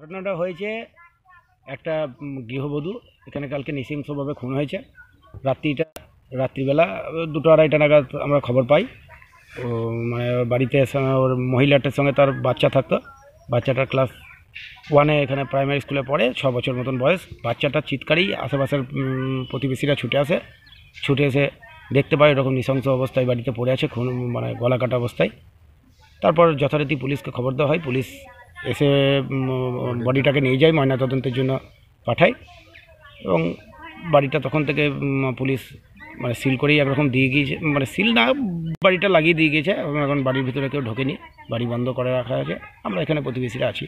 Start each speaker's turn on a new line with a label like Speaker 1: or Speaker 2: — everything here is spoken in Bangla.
Speaker 1: ঘটনাটা হয়েছে একটা গৃহবধূ এখানে কালকে নৃশিংসভাবে খুন হয়েছে রাত্রিটা রাত্রিবেলা দুটো আড়াইটা নাগাদ আমরা খবর পাই ও মানে বাড়িতে ওর মহিলাটার সঙ্গে তার বাচ্চা থাকতো বাচ্চাটার ক্লাস ওয়ানে এখানে প্রাইমারি স্কুলে পড়ে ছ বছর মতন বয়স বাচ্চাটা চিৎকারেই আশেপাশের প্রতিবেশীরা ছুটে আসে ছুটে এসে দেখতে পাই ওরকম নৃশংস অবস্থায় বাড়িতে পড়ে আছে খুন মানে গলা কাটা অবস্থায় তারপর যথারীতি পুলিশকে খবর দেওয়া হয় পুলিশ এসে বডিটাকে নিয়ে যায় ময়নাতদন্তের জন্য পাঠায় এবং বাড়িটা তখন থেকে পুলিশ মানে সিল করেই একরকম দিয়ে গিয়েছে মানে সিল না বাড়িটা লাগিয়ে দিয়ে গিয়েছে এখন বাড়ির ভিতরে কেউ ঢোকেনি বাড়ি বন্ধ করে রাখা আছে আমরা এখানে প্রতিবেশীরা আছি